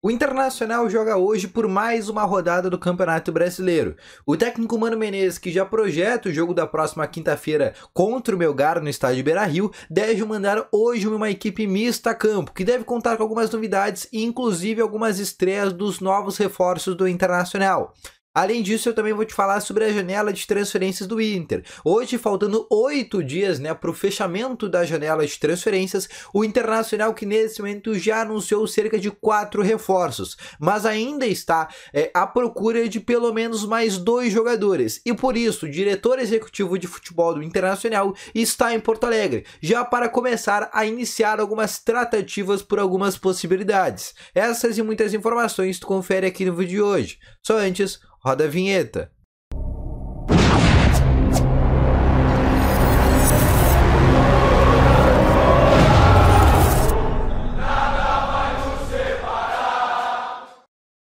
O Internacional joga hoje por mais uma rodada do Campeonato Brasileiro. O técnico Mano Menezes, que já projeta o jogo da próxima quinta-feira contra o Melgar no estádio Beira-Rio, deve mandar hoje uma equipe mista a campo, que deve contar com algumas novidades e inclusive algumas estreias dos novos reforços do Internacional. Além disso, eu também vou te falar sobre a janela de transferências do Inter. Hoje, faltando oito dias né, para o fechamento da janela de transferências, o Internacional, que nesse momento já anunciou cerca de quatro reforços, mas ainda está é, à procura de pelo menos mais dois jogadores. E por isso, o diretor executivo de futebol do Internacional está em Porto Alegre, já para começar a iniciar algumas tratativas por algumas possibilidades. Essas e muitas informações tu confere aqui no vídeo de hoje. Só antes, Roda a vinheta.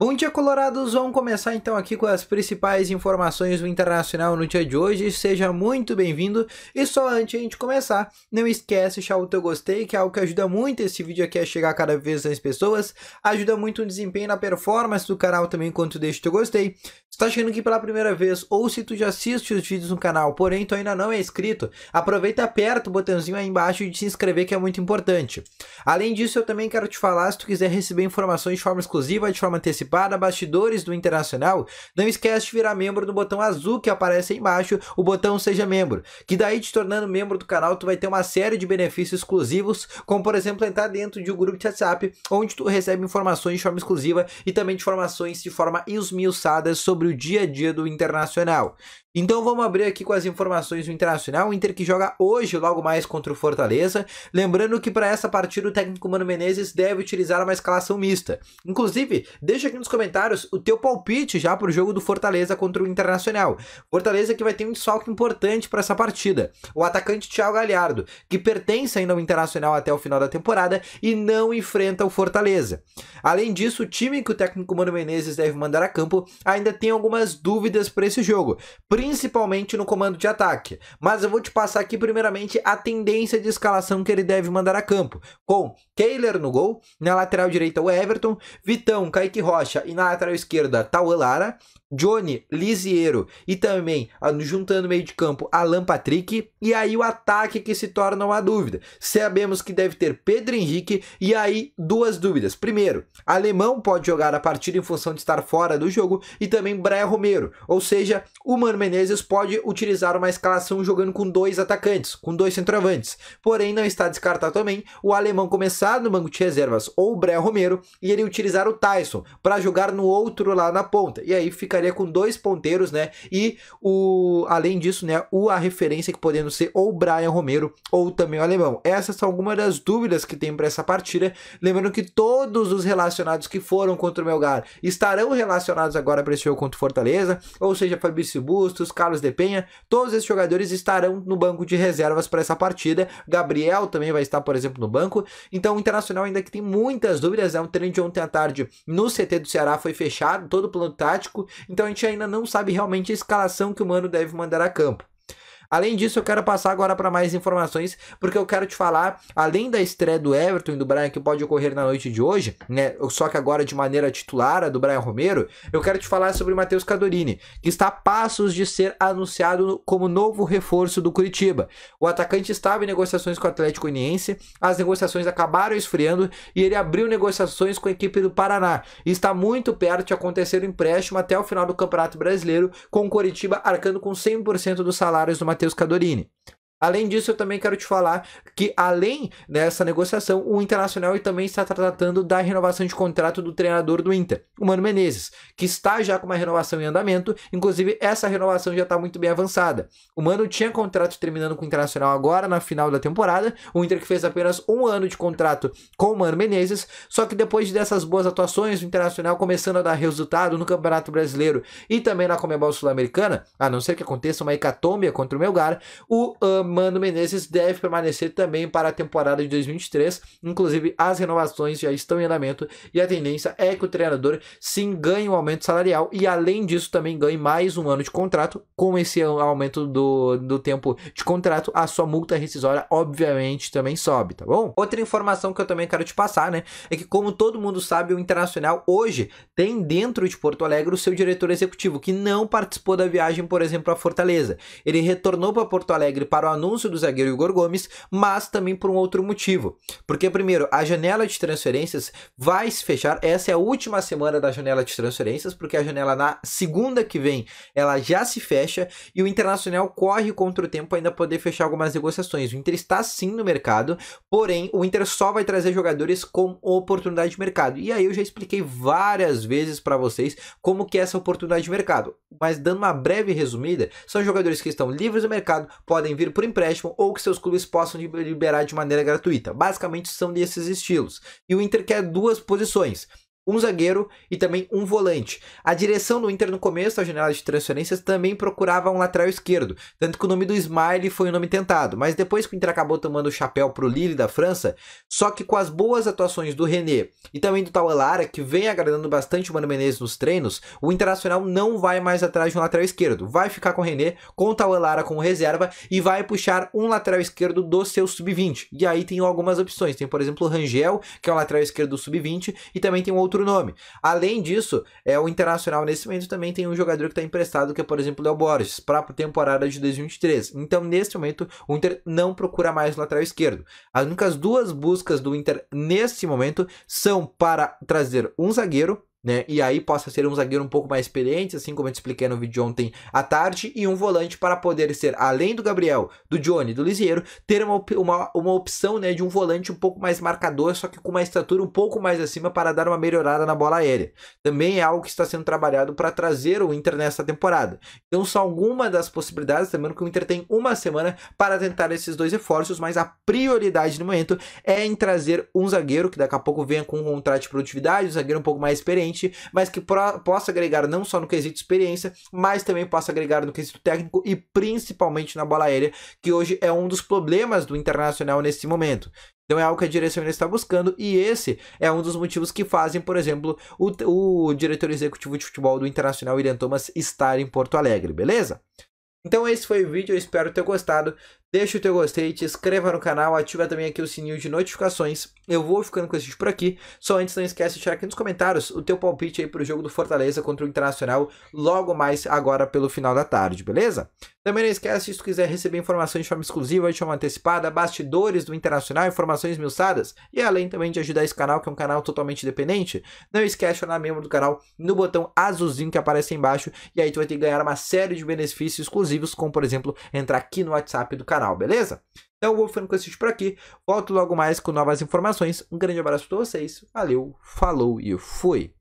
Bom dia, colorados! Vamos começar então aqui com as principais informações do Internacional no dia de hoje. Seja muito bem-vindo! E só antes de a gente começar, não esquece de deixar o teu gostei, que é algo que ajuda muito esse vídeo aqui a chegar cada vez mais pessoas, ajuda muito o desempenho na performance do canal também quando tu deixa o teu gostei. Se tá chegando aqui pela primeira vez, ou se tu já assiste os vídeos no canal, porém tu ainda não é inscrito, aproveita e aperta o botãozinho aí embaixo de se inscrever, que é muito importante. Além disso, eu também quero te falar, se tu quiser receber informações de forma exclusiva, de forma antecipada, participada bastidores do Internacional, não esquece de virar membro no botão azul que aparece aí embaixo, o botão seja membro, que daí te tornando membro do canal tu vai ter uma série de benefícios exclusivos, como por exemplo entrar dentro de um grupo de WhatsApp, onde tu recebe informações de forma exclusiva e também informações de forma esmiuçada sobre o dia a dia do Internacional. Então vamos abrir aqui com as informações do Internacional, o Inter que joga hoje logo mais contra o Fortaleza, lembrando que para essa partida o técnico Mano Menezes deve utilizar uma escalação mista. Inclusive, deixa aqui nos comentários o teu palpite já para o jogo do Fortaleza contra o Internacional. Fortaleza que vai ter um desfalque importante para essa partida. O atacante Thiago Galhardo, que pertence ainda ao Internacional até o final da temporada e não enfrenta o Fortaleza. Além disso, o time que o técnico Mano Menezes deve mandar a campo ainda tem algumas dúvidas para esse jogo principalmente no comando de ataque. Mas eu vou te passar aqui primeiramente a tendência de escalação que ele deve mandar a campo, com Kehler no gol, na lateral direita o Everton, Vitão, Kaique Rocha e na lateral esquerda Tauelara, Johnny Lisiero e também juntando meio de campo Alan Patrick e aí o ataque que se torna uma dúvida. Sabemos que deve ter Pedro Henrique e aí duas dúvidas. Primeiro, Alemão pode jogar a partida em função de estar fora do jogo e também Brian Romero, ou seja, o Mano Menezes pode utilizar uma escalação jogando com dois atacantes, com dois centroavantes. Porém, não está descartado também o Alemão começar no banco de reservas ou o Brian Romero e ele utilizar o Tyson para jogar no outro lá na ponta. E aí fica ficaria com dois ponteiros, né? E o além disso, né, o a referência que podendo ser ou Brian Romero ou também o alemão. Essas são algumas das dúvidas que tem para essa partida. Lembrando que todos os relacionados que foram contra o Melgar estarão relacionados agora para esse jogo contra o Fortaleza, ou seja, Fabrício Bustos, Carlos De Penha, todos esses jogadores estarão no banco de reservas para essa partida. Gabriel também vai estar, por exemplo, no banco. Então, o Internacional ainda que tem muitas dúvidas, é né? um treino de ontem à tarde no CT do Ceará foi fechado, todo o plano tático então a gente ainda não sabe realmente a escalação que o Mano deve mandar a campo. Além disso, eu quero passar agora para mais informações, porque eu quero te falar, além da estreia do Everton e do Brian que pode ocorrer na noite de hoje, né? Só que agora de maneira titular, a do Brian Romero, eu quero te falar sobre o Matheus Cadorini, que está a passos de ser anunciado como novo reforço do Curitiba. O atacante estava em negociações com o Atlético Uniense, as negociações acabaram esfriando e ele abriu negociações com a equipe do Paraná. E está muito perto de acontecer o empréstimo até o final do Campeonato Brasileiro, com o Curitiba arcando com 100% dos salários do Matheus Matheus Cadorini. Além disso, eu também quero te falar que, além dessa negociação, o Internacional também está tratando da renovação de contrato do treinador do Inter, o Mano Menezes, que está já com uma renovação em andamento, inclusive essa renovação já está muito bem avançada. O Mano tinha contrato terminando com o Internacional agora na final da temporada, o Inter que fez apenas um ano de contrato com o Mano Menezes, só que depois dessas boas atuações, o Internacional começando a dar resultado no Campeonato Brasileiro e também na Comebol Sul-Americana, a não ser que aconteça uma hecatombe contra o Melgar, o ah, Mano Menezes deve permanecer também para a temporada de 2023. Inclusive, as renovações já estão em andamento e a tendência é que o treinador sim ganhe um aumento salarial e, além disso, também ganhe mais um ano de contrato. Com esse aumento do, do tempo de contrato, a sua multa rescisória, obviamente, também sobe, tá bom? Outra informação que eu também quero te passar, né? É que, como todo mundo sabe, o Internacional hoje tem dentro de Porto Alegre o seu diretor executivo, que não participou da viagem, por exemplo, a Fortaleza. Ele retornou para Porto Alegre para o anúncio do zagueiro Igor Gomes, mas também por um outro motivo. Porque, primeiro, a janela de transferências vai se fechar. Essa é a última semana da janela de transferências, porque a janela na segunda que vem ela já se fecha e o Internacional corre contra o tempo ainda poder fechar algumas negociações. O Inter está sim no mercado, porém o Inter só vai trazer jogadores com oportunidade de mercado. E aí eu já expliquei várias vezes para vocês como que é essa oportunidade de mercado. Mas dando uma breve resumida, são jogadores que estão livres do mercado, podem vir por empréstimo ou que seus clubes possam liberar de maneira gratuita. Basicamente são desses estilos. E o Inter quer duas posições um zagueiro e também um volante. A direção do Inter no começo da janela de transferências também procurava um lateral esquerdo, tanto que o nome do Smiley foi o nome tentado, mas depois que o Inter acabou tomando o chapéu para o Lille da França, só que com as boas atuações do René e também do Tawalara, que vem agradando bastante o Mano Menezes nos treinos, o Internacional não vai mais atrás de um lateral esquerdo, vai ficar com o René, com o Tawalara como reserva e vai puxar um lateral esquerdo do seu sub-20. E aí tem algumas opções, tem por exemplo o Rangel, que é um lateral esquerdo do sub-20, e também tem um outro outro nome. Além disso, é o Internacional nesse momento também tem um jogador que está emprestado, que é, por exemplo, o Léo Borges, para a temporada de 2023. Então, nesse momento, o Inter não procura mais o lateral esquerdo. As únicas duas buscas do Inter nesse momento são para trazer um zagueiro né? E aí possa ser um zagueiro um pouco mais experiente, assim como eu te expliquei no vídeo ontem à tarde, e um volante para poder ser, além do Gabriel, do Johnny, do Lisieiro, ter uma, uma, uma opção né, de um volante um pouco mais marcador, só que com uma estatura um pouco mais acima para dar uma melhorada na bola aérea. Também é algo que está sendo trabalhado para trazer o Inter nessa temporada. Então são algumas das possibilidades, lembrando que o Inter tem uma semana para tentar esses dois reforços, mas a prioridade no momento é em trazer um zagueiro que daqui a pouco venha com um contrato de produtividade, um zagueiro um pouco mais experiente diferente, mas que pro, possa agregar não só no quesito experiência, mas também possa agregar no quesito técnico e principalmente na bola aérea, que hoje é um dos problemas do Internacional nesse momento. Então é algo que a direção está buscando e esse é um dos motivos que fazem, por exemplo, o, o diretor executivo de futebol do Internacional, William Thomas, estar em Porto Alegre, beleza? Então esse foi o vídeo, eu espero ter gostado. Deixa o teu gostei, te inscreva no canal, ativa também aqui o sininho de notificações. Eu vou ficando com esse vídeo por aqui. Só antes, não esquece de tirar aqui nos comentários o teu palpite aí pro jogo do Fortaleza contra o Internacional logo mais agora pelo final da tarde, beleza? Também não esquece, se tu quiser receber informações de forma exclusiva, de forma antecipada, bastidores do Internacional, informações milçadas e além também de ajudar esse canal, que é um canal totalmente independente, não esquece de tornar membro do canal no botão azulzinho que aparece aí embaixo e aí tu vai ter que ganhar uma série de benefícios exclusivos, como por exemplo, entrar aqui no WhatsApp do canal canal, beleza? Então eu vou ficando com esse vídeo por aqui. Volto logo mais com novas informações. Um grande abraço para vocês. Valeu, falou e fui!